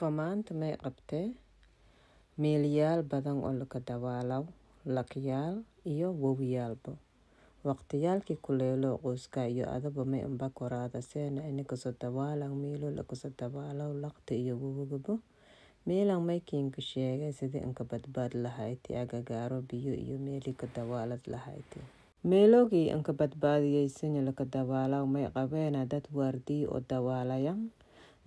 famaanta may qabtee meelayaal badan oo laga dawaalo lakyaal iyo wawiyaalba waqtiyaalkii kuleelo qoyska iyo adaba may unba koraada seena inakasoo dawaalaw meelo lakasoo dawaalaw laqti iyo wawagabo meelan maykiinka sheegay sidii inka badbaad lahayti agagaaro biyo iyo meelii ka lahayti meelogii inka badbaadiyey laka dawaalaw may qabeena dad waardii oo dawaalaya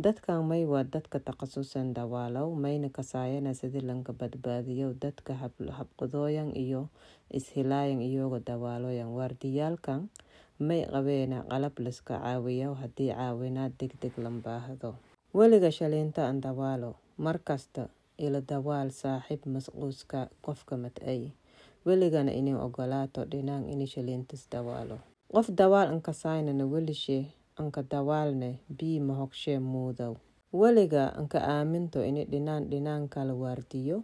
dadkan may waa dadka takhasusan dawaalow mayna kasaayana sidii lanka badbaadiyow dadka habqudooyan iyo ishilaayan iyagoo dawaalooyan waardiyaalkan may qabeena qalab laska caawiyo haddii caawinaad deg lambaahdo weliga shaliinta an dawaalo markasta ila dawaal saaxiib masquuska qofka mad-ay weligana inin ogolaato dhinaan in shaliintas dawaalo qof dawaal an kasaynana welishee anka dawaalneh bii mahogshe muudow weliga anka aaminto ini dhinaan dhinaan kala waardiyo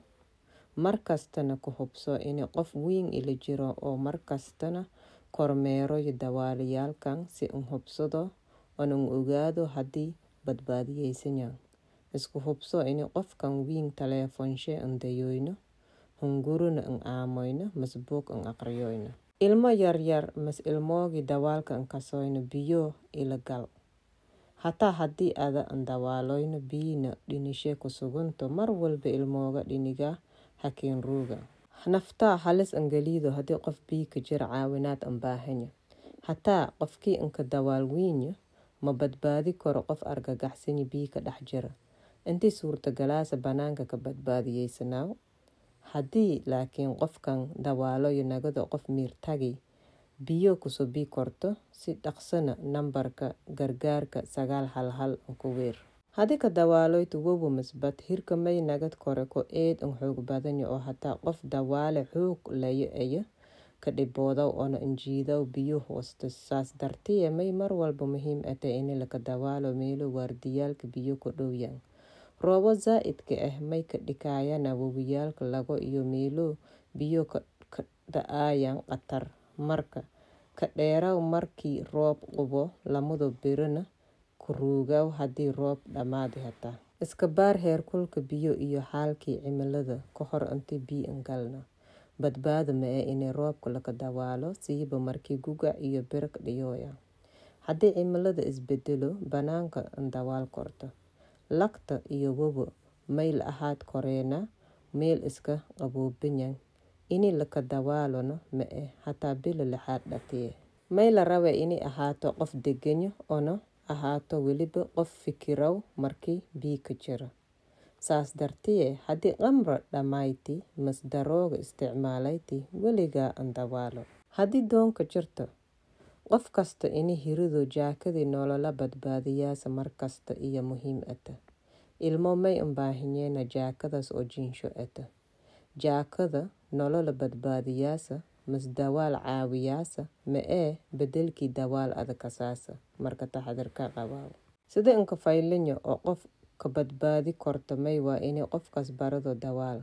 mar kastana ku hubso ini qof wiin ila jiro oo mar kastana kormeeroyo dawaaliyaalkan si un hubsado on un ogaado haddii badbaadiyeysanyaan isku hubso ini qofkan wiin taleefonshe an dayoyno hunguruna an aamoyno masbuuq an aqriyoyno ilmo yaryar mas ilmoogii dawaalka nkasoyno biyo ila gal hataa haddii ada ndawaaloyno biyina dhinishe kusugunto mar walba ilmooga dhiniga hakiin ruuga naftaa halis angaliido haddii qof biika jira caawinaad anbaahanya hataa qofkii inka dawaalwiinya ma badbaadi karo qof argagaxsani ka dhex jira intii suurtagalaasa banaanka ka badbaadiyeysanaaw haddii laakiin qofkan dawaaloyo nagado qof miirtagi biyo kusubi korto si dhaqsana nambarka gargaarka sagaal halhal ku weer hadika dawaaloytu wobu masbad hirkamay nagad kore ko eed un xoog badanyo oo hataa qof dawaale xoog layo ayo ka dhiboodow oona injiidow biyo wasto saas dartiya may mar walba muhiim atay ah ini laka dawaalo meelo waardiyaalka biyo ku dhowyan Roobab zaa'idka ah eh, may ka dhigayaan wabiyaal lago iyo meelo biyo ka da'ayaan qatar marka, ka dheeraw markii roob qubo lamadu birina ku rugow haddii roob dhamaado hataa Iska baar heerkulka biyo iyo xaalkii cimilada ka hor inta biyo galna. Badbaado ma ah eh inay roobka laga dawaalo siiba markii gugac iyo birka dhiyooya. Haddii cimilada isbedelo, banaanka dawaal korto lagta iyo wogo mayl ahaad koreena meel iska qaboobanyan ini laka dawaalona ma-e eh, hataa bilo lixaad dhatiye may la rabe inay ahaato qof deganyo ono ahaato weliba qof fikirow markii biika jiro saas dartiye haddii qamra dhammayti masdarooga isticmaalayti weligaa an dawaalo haddii doonka jirto qof kasta ini hirido jaakadii nolola badbaadiyaasa mar kasta iyo muhiim ata ilmo may umbaahiñeena jaakadaas oo jiinsho ata jaakada nolola badbaadiyaasa mas dawaal caawiyaasa ma ee bedelkii dawaal adakasaasa marka taxadar ka qabaawo sida inka faylinya oo qof ka badbaadi korta may waa inay qofkaas barado dawaal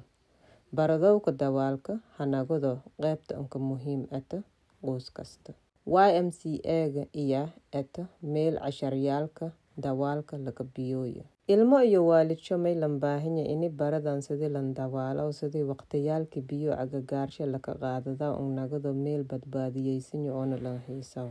baradowka dawaalka hanagodo qeybta unka muhiim ata qoos kasta y m ymca-ga iyo eto meel casharyaalka dawaalka laga biyooyo ilmo iyo waalidyo may lan baahanyahay inay baradaan sidii lan dawaalow sidii waqtiyaalkii biyo agagaarsha laka qaadada unnagado meel badbaadiyeysiyo oona lan xiisaw